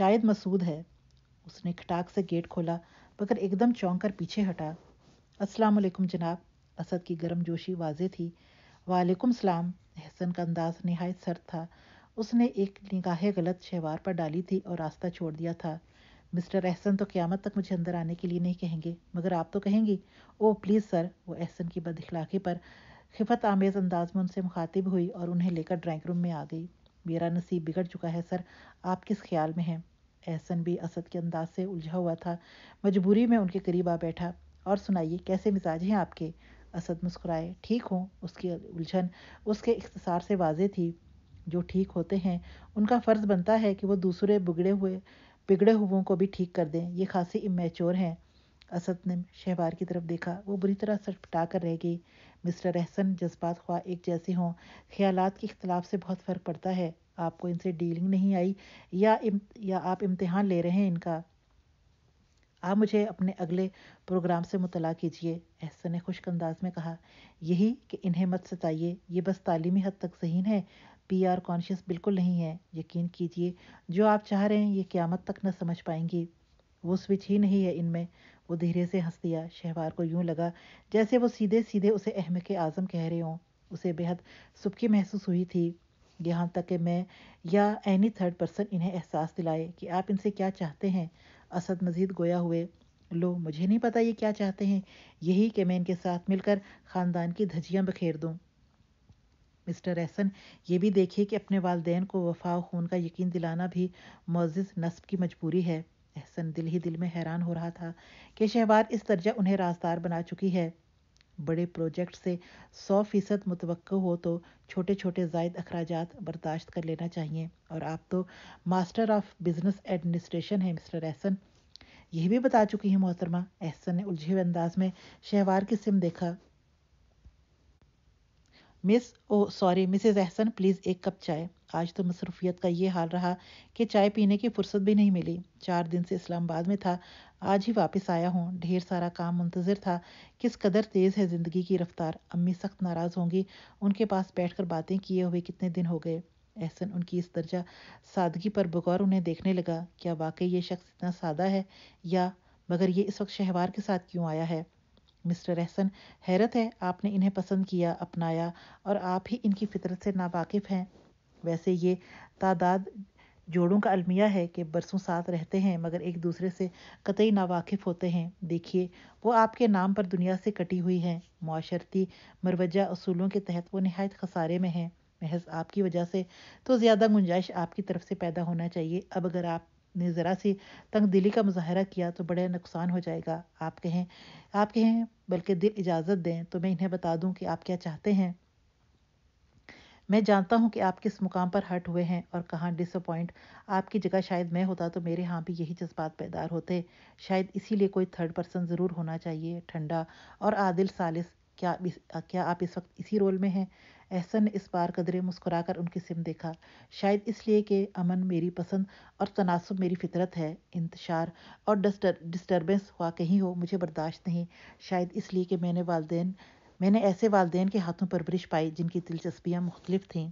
शायद मसूद है उसने खटाक से गेट खोला मगर एकदम चौंक कर पीछे हटा अस्सलाम वालेकुम जनाब असद की गर्म जोशी वाजे थी वालेकुम सलाम अहसन का अंदाज नहायत सर्द था उसने एक निगाह गलत शहवार पर डाली थी और रास्ता छोड़ दिया था मिस्टर अहसन तो क़्यामत तक मुझे अंदर आने के लिए नहीं कहेंगे मगर आप तो कहेंगी ओ प्लीज़ सर वो अहसन की बदखलाकी पर खिफत आमेज़ अंदाज में उनसे मुखातिब हुई और उन्हें लेकर ड्राइंग रूम में आ गई मेरा नसीब बिगड़ चुका है सर आप किस ख्याल में हैं एहसन भी असद के अंदाज से उलझा हुआ था मजबूरी में उनके करीब आ बैठा और सुनाइए कैसे मिजाज हैं आपके असद मुस्कुराए ठीक हों उसकी उलझन उसके इख्तसार से वाजे थी जो ठीक होते हैं उनका फ़र्ज़ बनता है कि वो दूसरे बिगड़े हुए बिगड़े हुओं को भी ठीक कर दें ये खासी इमेच्योर हैं असद ने शहबार की तरफ देखा वो बुरी तरह सटपटा कर रह गई मिस्टर अहसन जज्बात ख्वा एक जैसे हों ख्यालात के इख्तलाफ से बहुत फ़र्क पड़ता है आपको इनसे डीलिंग नहीं आई या इम, या आप इम्तहान ले रहे हैं इनका आप मुझे अपने अगले प्रोग्राम से मुतला कीजिए एहसन ने खुश्क अंदाज में कहा यही कि इन्हें मत सताइए ये बस तालीमी हद तक सहीन है पी आर कॉन्शियस बिल्कुल नहीं है यकीन कीजिए जो आप चाह रहे हैं ये क्यामत तक न समझ पाएंगी वो स्विच ही नहीं है इनमें वो धीरे से हंस दिया शहवार को यूं लगा जैसे वो सीधे सीधे उसे अहम के आज़म कह रहे हों उसे बेहद सुबकी महसूस हुई थी यहाँ तक कि मैं या एनी थर्ड पर्सन इन्हें एहसास दिलाए कि आप इनसे क्या चाहते हैं असद मजीद गोया हुए लो मुझे नहीं पता ये क्या चाहते हैं यही कि मैं इनके साथ मिलकर ख़ानदान की धजियाँ बखेर दूँ मिस्टर एहसन ये भी देखिए कि अपने वालदेन को वफा खून का यकीन दिलाना भी मोज़ नस्ब की मजबूरी है एहसन दिल ही दिल में हैरान हो रहा था कि शहवार इस दर्जा उन्हें राजदार बना चुकी है बड़े प्रोजेक्ट से सौ फीसद मुतवक हो तो छोटे छोटे जायद अखराज बर्दाश्त कर लेना चाहिए और आप तो मास्टर ऑफ बिजनेस एडमिनिस्ट्रेशन हैं मिस्टर एहसन यह भी बता चुकी हैं मोहतरमा एहसन ने उलझे हुए अंदाज में शहवार की सिम देखा miss oh sorry Mrs Ehsan please एक कप चाय आज तो मसरूफियत का ये हाल रहा कि चाय पीने की फुर्सत भी नहीं मिली चार दिन से इस्लामाबाद में था आज ही वापस आया हूँ ढेर सारा काम मुंतजर था किस कदर तेज़ है ज़िंदगी की रफ्तार अम्मी सख्त नाराज़ होंगी उनके पास बैठकर बातें किए हुए कितने दिन हो गए एहसन उनकी इस दर्जा सादगी पर बगौर उन्हें देखने लगा क्या वाकई ये शख्स इतना सादा है या मगर ये इस वक्त शहवार के साथ क्यों आया है मिस्टर एहसन हैरत है आपने इन्हें पसंद किया अपनाया और आप ही इनकी फितरत से नावाकिफ़ हैं वैसे ये तादाद जोड़ों का अलमिया है कि बरसों साथ रहते हैं मगर एक दूसरे से कतई नावाकिफ़ होते हैं देखिए वो आपके नाम पर दुनिया से कटी हुई हैं माशरती मरवजा असूलों के तहत वो नहायत खसारे में हैं महज आपकी वजह से तो ज़्यादा गुंजाइश आपकी तरफ से पैदा होना चाहिए अब अगर आप ने ज़रा सी तंग दिली का मुजाहरा किया तो बड़ा नुकसान हो जाएगा आप कहें आप कहें बल्कि दिल इजाज़त दें तो मैं इन्हें बता दूं कि आप क्या चाहते हैं मैं जानता हूँ कि आप किस मुकाम पर हट हुए हैं और कहाँ डिसअपॉइंट आपकी जगह शायद मैं होता तो मेरे यहाँ भी यही जज्बात पैदार होते शायद इसीलिए कोई थर्ड पर्सन ज़रूर होना चाहिए ठंडा और आदिल सालिस क्या क्या आप इस वक्त इसी रोल में हैं एहसन ने इस बार कदरे मुस्कुराकर उनकी सिम देखा शायद इसलिए कि अमन मेरी पसंद और तनासब मेरी फितरत है इंतशार और डिस्टर्बेंस हुआ कहीं हो मुझे बर्दाश्त नहीं शायद इसलिए कि मैंने वालदेन मैंने ऐसे वालदेन के हाथों पर परवरिश पाई जिनकी दिलचस्पियाँ मुख्तलिफ थी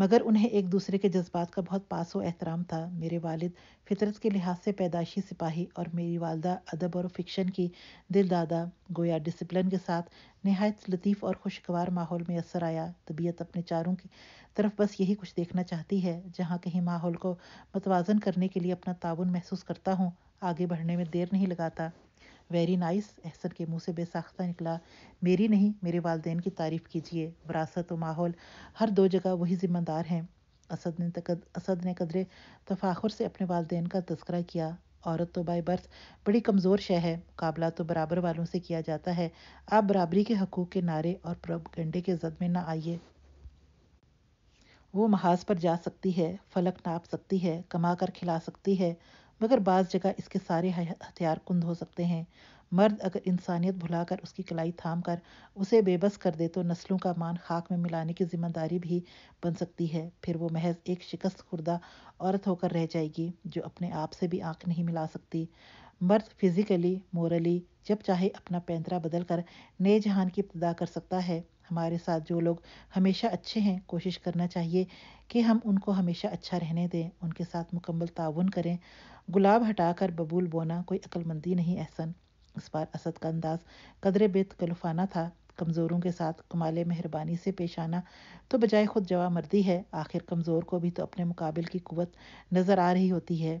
मगर उन्हें एक दूसरे के जज्बात का बहुत पास व एहतराम था मेरे वालिद फितरत के लिहाज से पैदाशी सिपाही और मेरी वालदा अदब और फिक्शन की दिल दादा गोया डिसिप्लिन के साथ नहायत लतीफ़ और खुशगवार माहौल में असर आया तबीयत अपने चारों की तरफ बस यही कुछ देखना चाहती है जहाँ कहीं माहौल को मतवाजन करने के लिए अपना ताउन महसूस करता हूँ आगे बढ़ने में देर नहीं लगाता वेरी नाइस एहसन के मुंह से बेसाख्ता निकला मेरी नहीं मेरे वालदेन की तारीफ़ कीजिए वरासत व माहौल हर दो जगह वही ज़िम्मेदार हैं असद ने तकद असद ने कदरे तफाखुर से अपने वालदेन का तस्करा किया औरत तो बाई बर्थ बड़ी कमज़ोर शह है मुकाबला तो बराबर वालों से किया जाता है आप बराबरी के हकूक़ के नारे और गंडे के जद में ना आइए वो महाज पर जा सकती है फलक नाप सकती है कमा कर खिला सकती है मगर बाज़ जगह इसके सारे हथियार कुंद हो सकते हैं मर्द अगर इंसानियत भुलाकर उसकी कलाई थाम कर उसे बेबस कर दे तो नस्लों का मान खाक में मिलाने की जिम्मेदारी भी बन सकती है फिर वो महज एक शिकस्त खुर्दा औरत होकर रह जाएगी जो अपने आप से भी आंख नहीं मिला सकती मर्द फिजिकली मोरली जब चाहे अपना पैंतरा बदल कर नए जहान की इब्तदा कर सकता है हमारे साथ जो लोग हमेशा अच्छे हैं कोशिश करना चाहिए कि हम उनको हमेशा अच्छा रहने दें उनके साथ मुकम्मल ताउन करें गुलाब हटाकर बबूल बोना कोई अक्लमंदी नहीं एहसन इस बार असद का अंदाज कदर बेत बेतकलफाना था कमज़ोरों के साथ कमाल मेहरबानी से पेश आना तो बजाय खुद जवा मर्दी है आखिर कमज़ोर को भी तो अपने मुकाबल की कुत नज़र आ रही होती है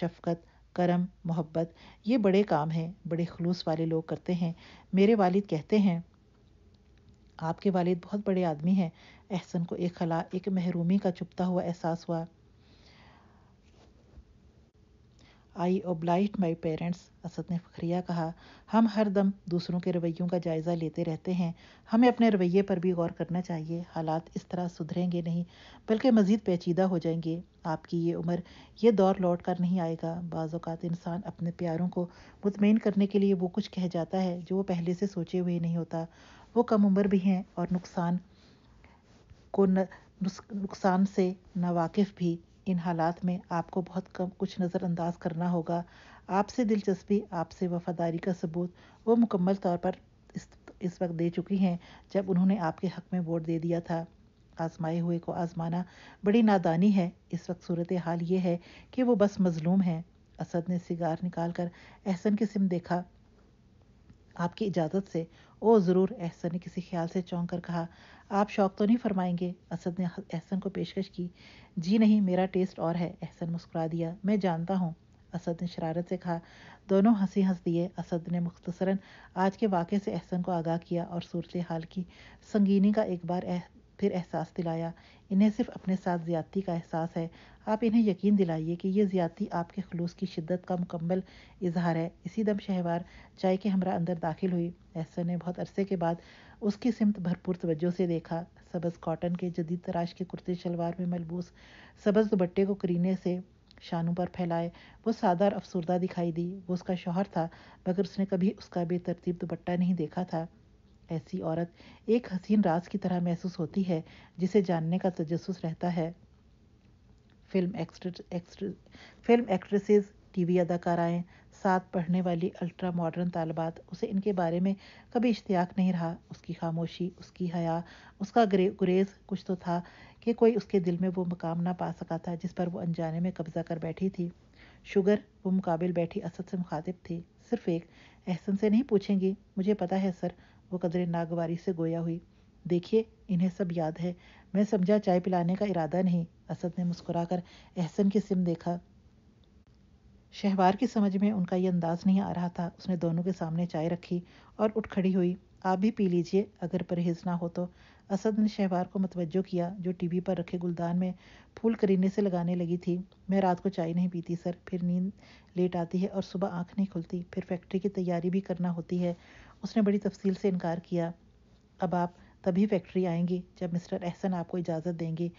शफकत करम मोहब्बत ये बड़े काम हैं बड़े खलूस वाले लोग करते हैं मेरे वालिद कहते हैं आपके वालिद बहुत बड़े आदमी हैं एहसन को एक खला एक महरूमी का चुपता हुआ एहसास हुआ आई ओब्लाइट माई पेरेंट्स असद ने फ़खरिया कहा हम हर दम दूसरों के रवैयों का जायज़ा लेते रहते हैं हमें अपने रवैये पर भी गौर करना चाहिए हालात इस तरह सुधरेंगे नहीं बल्कि मज़ीद पेचीदा हो जाएंगे आपकी ये उम्र ये दौर लौट कर नहीं आएगा बाज़ात इंसान अपने प्यारों को मुतमिन करने के लिए वो कुछ कह जाता है जो वो पहले से सोचे हुए नहीं होता वो कम उम्र भी हैं और नुकसान को न, नुकसान से नावाकफ़ भी इन हालात में आपको बहुत कम कुछ नज़रअंदाज करना होगा आपसे दिलचस्पी आपसे वफादारी का सबूत वो मुकम्मल तौर पर इस इस वक्त दे चुकी हैं जब उन्होंने आपके हक में वोट दे दिया था आजमाए हुए को आजमाना बड़ी नादानी है इस वक्त सूरत हाल ये है कि वो बस मजलूम हैं असद ने सिगार निकाल कर एहसन की सिम देखा आपकी इजाज़त से ओ ज़रूर एहसन ने किसी ख्याल से चौंक कर कहा आप शौक तो नहीं फरमाएंगे असद ने एहसन को पेशकश की जी नहीं मेरा टेस्ट और है एहसन मुस्कुरा दिया मैं जानता हूँ असद ने शरारत से कहा दोनों हंसी हंस दिए असद ने मुख्तसरन आज के वाक़े से एहसन को आगाह किया और सूरत हाल की संगीनी का एक बार फिर एहसास दिलाया इन्हें सिर्फ अपने साथ ज़्यादती का एहसास है आप इन्हें यकीन दिलाइए कि ये ज़्यादती आपके खलूस की शिद्दत का मुकम्मल इजहार है इसी दम शहवार चाय के हमरा अंदर दाखिल हुई एहसन ने बहुत अरसे के बाद उसकी सिमत भरपूर तवज्जो से देखा सबज कॉटन के जदीद तराश के कुर्ते शलवार में मलबूस सबज दुपट्टे को करीने से शानों पर फैलाए वो सादा और अफसरदा दिखाई दी वो उसका शोहर था मगर उसने कभी उसका बेतरतीब दुपट्टा नहीं देखा था ऐसी औरत एक हसीन राज की तरह महसूस होती है जिसे जानने का तजस्स रहता है फिल्म एक्स्ट्र, फिल्म एक्ट्रेसेस टीवी अदाकाराएं साथ पढ़ने वाली अल्ट्रा मॉडर्न तालबात उसे इनके बारे में कभी इश्तियाक नहीं रहा उसकी खामोशी उसकी हया उसका गुरेज कुछ तो था कि कोई उसके दिल में वो मकाम ना पा सका था जिस पर वो अनजाने में कब्जा कर बैठी थी शुगर वो मुकाबिल बैठी असद से मुखातिब थी सिर्फ एक एहसन से नहीं पूछेंगी मुझे पता है सर वो कदरे नागवारी से गोया हुई देखिए इन्हें सब याद है मैं समझा चाय पिलाने का इरादा नहीं असद ने मुस्कुराकर एहसन की सिम देखा शहवार की समझ में उनका यह अंदाज नहीं आ रहा था उसने दोनों के सामने चाय रखी और उठ खड़ी हुई आप भी पी लीजिए अगर परहेज ना हो तो असद ने शहवार को मतवजो किया जो टीवी पर रखे गुलदान में फूल करीने से लगाने लगी थी मैं रात को चाय नहीं पीती सर फिर नींद लेट आती है और सुबह आँख नहीं खुलती फिर फैक्ट्री की तैयारी भी करना होती है उसने बड़ी तफसील से इनकार किया अब आप तभी फैक्ट्री आएंगी जब मिस्टर एहसन आपको इजाज़त देंगे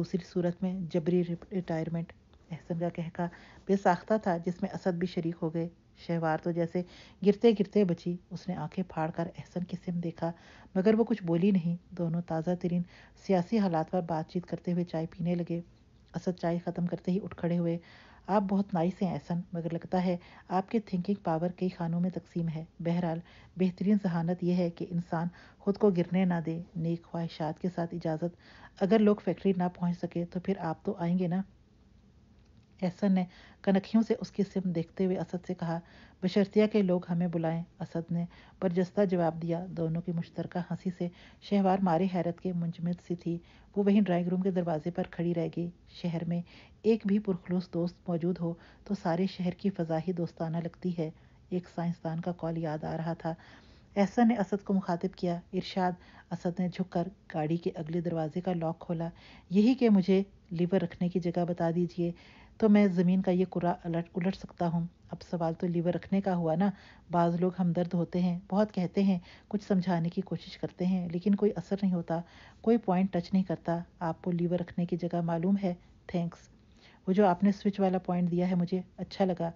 दूसरी सूरत में जबरी रिटायरमेंट एहसन का कहका बेसाख्ता था जिसमें असद भी शरीक हो गए शहवार तो जैसे गिरते गिरते बची उसने आंखें फाड़ कर एहसन की सिम देखा मगर वो कुछ बोली नहीं दोनों ताज़ा तरीन सियासी हालात पर बातचीत करते हुए चाय पीने लगे असद चाय ख़त्म करते ही उठ खड़े हुए आप बहुत नाइस हैं एहसन मगर लगता है आपके थिंकिंग पावर कई खानों में तकसीम है बहरहाल बेहतरीन जहानत यह है कि इंसान खुद को गिरने ना दे नेक ख्वाहिशात के साथ इजाज़त अगर लोग फैक्ट्री ना पहुंच सके तो फिर आप तो आएंगे ना एहसन ने कनखियों से उसकी सिम देखते हुए असद से कहा बशर्तिया के लोग हमें बुलाएं असद ने परजस्ता जवाब दिया दोनों की मुश्तर हंसी से शहवार मारे हैरत के मुंजमद सी थी वो वहीं ड्राइंग रूम के दरवाजे पर खड़ी रह गई शहर में एक भी पुरखलूस दोस्त मौजूद हो तो सारे शहर की फ़जा ही दोस्ताना लगती है एक साइंसदान का कॉल याद आ रहा था एहसन ने असद को मुखातिब किया इरशाद असद ने झुककर गाड़ी के अगले दरवाजे का लॉक खोला यही कि मुझे लीवर रखने की जगह बता दीजिए तो मैं ज़मीन का ये कुरा अलट उलट सकता हूँ अब सवाल तो लीवर रखने का हुआ ना बाज़ लोग हमदर्द होते हैं बहुत कहते हैं कुछ समझाने की कोशिश करते हैं लेकिन कोई असर नहीं होता कोई पॉइंट टच नहीं करता आपको लीवर रखने की जगह मालूम है थैंक्स वो जो आपने स्विच वाला पॉइंट दिया है मुझे अच्छा लगा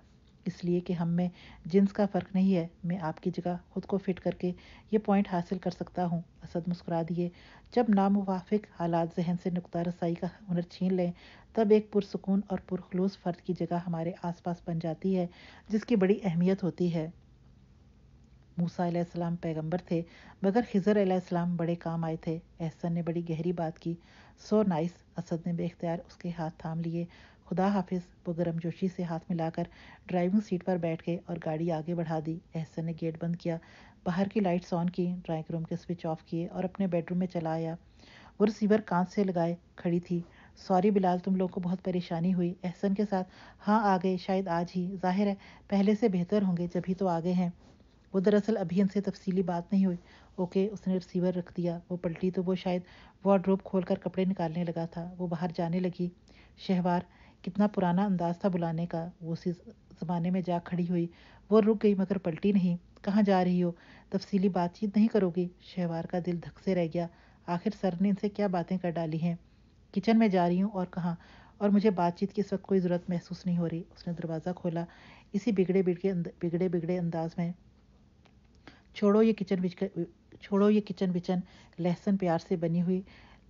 इसलिए कि हम में जिन्स का फ़र्क नहीं है मैं आपकी जगह खुद को फिट करके ये पॉइंट हासिल कर सकता हूँ असद मुस्कुरा दिए जब नामुवाफिक हालात जहन से नुकता रसाई का हुनर छीन लें तब एक पुरसकून और पुरखलूस फ़र्द की जगह हमारे आसपास बन जाती है जिसकी बड़ी अहमियत होती है मूसा अलैहिस्सलाम पैगंबर थे मगर खिजर अलैहिस्सलाम बड़े काम आए थे एहसन ने बड़ी गहरी बात की सो नाइस असद ने बेख्तियार उसके हाथ थाम लिए खुदा हाफिज वो गर्म जोशी से हाथ मिलाकर ड्राइविंग सीट पर बैठ गए और गाड़ी आगे बढ़ा दी एहसन ने गेट बंद किया बाहर की लाइट्स ऑन की ड्राइंग रूम के स्विच ऑफ किए और अपने बेडरूम में चला आया वो रिसीवर कांच से लगाए खड़ी थी सॉरी बिलाल तुम लोग को बहुत परेशानी हुई एहसन के साथ हाँ आ गए शायद आज ही जाहिर है पहले से बेहतर होंगे जब ही तो आ गए हैं वो दरअसल अभी इनसे तफसीली बात नहीं हुई ओके उसने रिसीवर रख दिया वो पलटी तो वो शायद वार्ड्रोब खोलकर कपड़े निकालने लगा था वो बाहर जाने लगी शहवार कितना पुराना अंदाज था बुलाने का वो उसी ज़माने में जा खड़ी हुई वो रुक गई मगर पलटी नहीं कहाँ जा रही हो तफसीली बातचीत नहीं करोगी शहवार का दिल धक से रह गया आखिर सर ने इनसे क्या बातें कर डाली हैं किचन में जा रही हूँ और कहाँ और मुझे बातचीत की इस वक्त कोई ज़रूरत महसूस नहीं हो रही उसने दरवाज़ा खोला इसी बिगड़े बिगड़े बिगड़े बिगड़े अंदाज में छोड़ो ये किचन बिच छोड़ो ये किचन बिचन लहसन प्यार से बनी हुई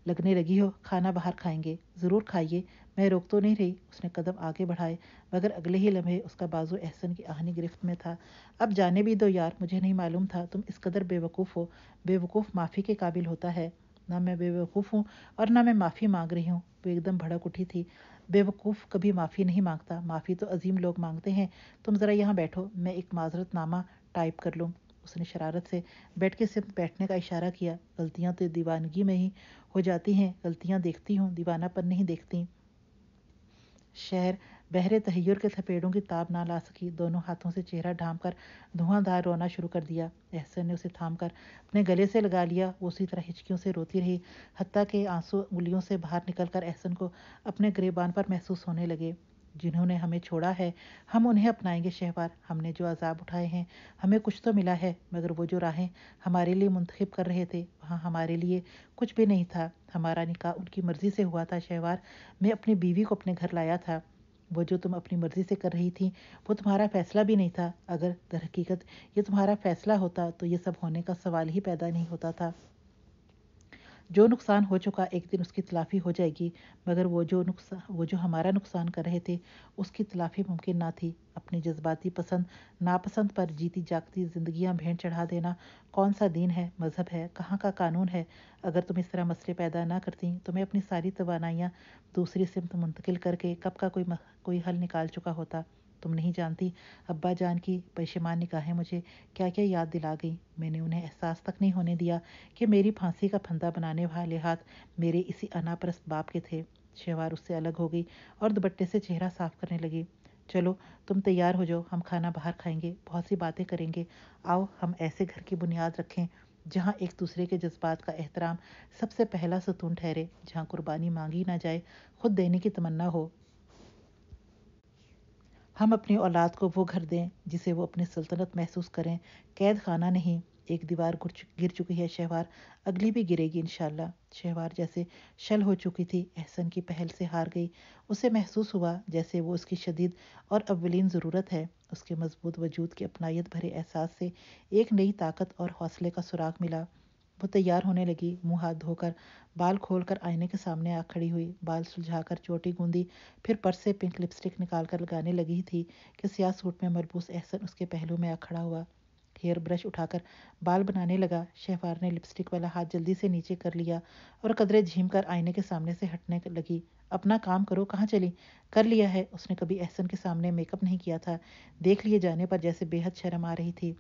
लगने लगी हो खाना बाहर खाएंगे ज़रूर खाइए मैं रोक तो नहीं रही उसने कदम आगे बढ़ाए मगर अगले ही लम्हे उसका बाजू एहसन की आहनी गिरफ्त में था अब जाने भी दो यार मुझे नहीं मालूम था तुम इस कदर बेवकूफ़ हो बेवकूफ़ माफ़ी के काबिल होता है ना मैं बेवकूफ़ हूँ और ना मैं माफ़ी मांग रही हूँ वो एकदम भड़क उठी थी बेवकूफ़ कभी माफ़ी नहीं मांगता माफ़ी तो अजीम लोग मांगते हैं तुम ज़रा यहाँ बैठो मैं एक माजरतनामा टाइप कर लूँ उसने शरारत से बैठ के सिर्फ बैठने का इशारा किया गलतियां तो दीवानगी में ही हो जाती हैं गलतियां देखती हूँ पर नहीं देखती शहर बहरे तहयर के थपेड़ों की ताब ना ला सकी दोनों हाथों से चेहरा ढाम कर धुआंधार रोना शुरू कर दिया एहसन ने उसे थाम कर अपने गले से लगा लिया वो उसी तरह हिचकियों से रोती रही हती के आंसू उंगलियों से बाहर निकलकर कर एहसन को अपने गरीबान पर महसूस होने लगे जिन्होंने हमें छोड़ा है हम उन्हें अपनाएंगे शहबार हमने जो अजाब उठाए हैं हमें कुछ तो मिला है मगर वो जो राहें हमारे लिए मुंतखब कर रहे थे वहाँ हमारे लिए कुछ भी नहीं था हमारा निकाह उनकी मर्ज़ी से हुआ था शहवार मैं अपनी बीवी को अपने घर लाया था वो जो तुम अपनी मर्ज़ी से कर रही थी वो तुम्हारा फ़ैसला भी नहीं था अगर दरहकीकत ये तुम्हारा फ़ैसला होता तो ये सब होने का सवाल ही पैदा नहीं होता था जो नुकसान हो चुका एक दिन उसकी तलाफी हो जाएगी मगर वो जो नुकसान वो जो हमारा नुकसान कर रहे थे उसकी तलाफी मुमकिन ना थी अपनी जज्बाती पसंद नापसंद पर जीती जागती जिंदगियां भेंट चढ़ा देना कौन सा दीन है मज़हब है कहाँ का कानून है अगर तुम इस तरह मसले पैदा ना करती तो मैं अपनी सारी तोानाइयाँ दूसरी सिमत मुंतकिल करके कब का कोई कोई हल निकाल चुका होता तुम नहीं जानती अब्बा जान की पशेमान निकाहें मुझे क्या क्या याद दिला गई मैंने उन्हें एहसास तक नहीं होने दिया कि मेरी फांसी का फंदा बनाने वाले हाथ मेरे इसी अनापरस्त बाप के थे शेवार उससे अलग हो गई और दुपट्टे से चेहरा साफ करने लगी चलो तुम तैयार हो जाओ हम खाना बाहर खाएंगे बहुत सी बातें करेंगे आओ हम ऐसे घर की बुनियाद रखें जहाँ एक दूसरे के जज्बात का एहतराम सबसे पहला सतून ठहरे जहाँ कुर्बानी मांगी ना जाए खुद देने की तमन्ना हो हम अपनी औलाद को वो घर दें जिसे वो अपनी सल्तनत महसूस करें कैद खाना नहीं एक दीवार गिर चुकी है शहवार अगली भी गिरेगी इनशाला शहवार जैसे शल हो चुकी थी एहसन की पहल से हार गई उसे महसूस हुआ जैसे वो उसकी शदीद और अवलिन ज़रूरत है उसके मजबूत वजूद के अपनायत भरे एहसास से एक नई ताकत और हौसले का सुराग मिला वो तैयार होने लगी मुंह हाथ धोकर बाल खोलकर आईने के सामने आ खड़ी हुई बाल सुलझाकर चोटी गूंदी फिर पर्स से पिंक लिपस्टिक निकालकर लगाने लगी थी कि सियाह सूट में मरबूस एहसन उसके पहलू में आ खड़ा हुआ हेयर ब्रश उठाकर बाल बनाने लगा शहवार ने लिपस्टिक वाला हाथ जल्दी से नीचे कर लिया और कदरे झीम कर आईने के सामने से हटने लगी अपना काम करो कहाँ चली कर लिया है उसने कभी एहसन के सामने मेकअप नहीं किया था देख लिए जाने पर जैसे बेहद शर्म आ रही थी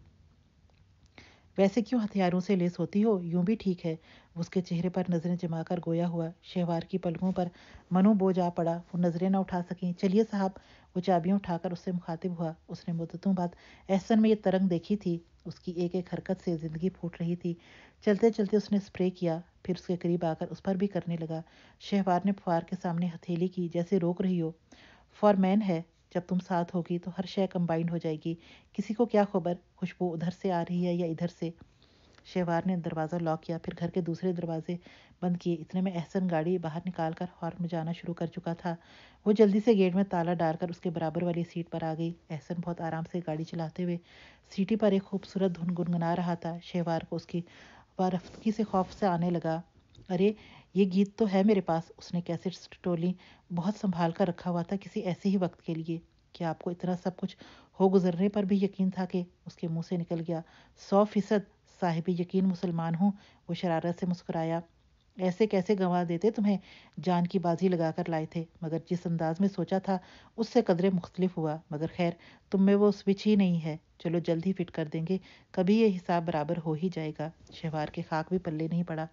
वैसे क्यों हथियारों से लेस होती हो यूं भी ठीक है उसके चेहरे पर नज़रें जमाकर गोया हुआ शहवार की पलकों पर मनोबोझ आ पड़ा वो नज़रें ना उठा सकें चलिए साहब वो चाबियाँ उठाकर उससे मुखातिब हुआ उसने मुद्दतों बाद एहसन में ये तरंग देखी थी उसकी एक एक हरकत से ज़िंदगी फूट रही थी चलते चलते उसने स्प्रे किया फिर उसके करीब आकर उस पर भी करने लगा शहवार ने फुहार के सामने हथेली की जैसे रोक रही हो फॉर मैन है जब तुम साथ होगी तो हर शय कंबाइंड हो जाएगी किसी को क्या खबर खुशबू उधर से आ रही है या इधर से शहवार ने दरवाज़ा लॉक किया फिर घर के दूसरे दरवाजे बंद किए इतने में एहसन गाड़ी बाहर निकाल कर हॉर्न बजाना शुरू कर चुका था वो जल्दी से गेट में ताला डालकर उसके बराबर वाली सीट पर आ गई एहसन बहुत आराम से गाड़ी चलाते हुए सीटी पर एक खूबसूरत धुन गुनगुना रहा था शहवार को उसकी बारफ्तगी से खौफ से आने लगा अरे ये गीत तो है मेरे पास उसने कैसेट टोली बहुत संभाल कर रखा हुआ था किसी ऐसे ही वक्त के लिए क्या आपको इतना सब कुछ हो गुजरने पर भी यकीन था कि उसके मुंह से निकल गया सौ फीसद साहिबी यकीन मुसलमान हूँ वो शरारत से मुस्कुराया ऐसे कैसे गंवा देते तुम्हें जान की बाजी लगा कर लाए थे मगर जिस अंदाज में सोचा था उससे कदरे मुख्तलिफ हुआ मगर खैर तुम में वो स्विच ही नहीं है चलो जल्द ही फिट कर देंगे कभी ये हिसाब बराबर हो ही जाएगा शहवार के खाक भी पल्ले नहीं पड़ा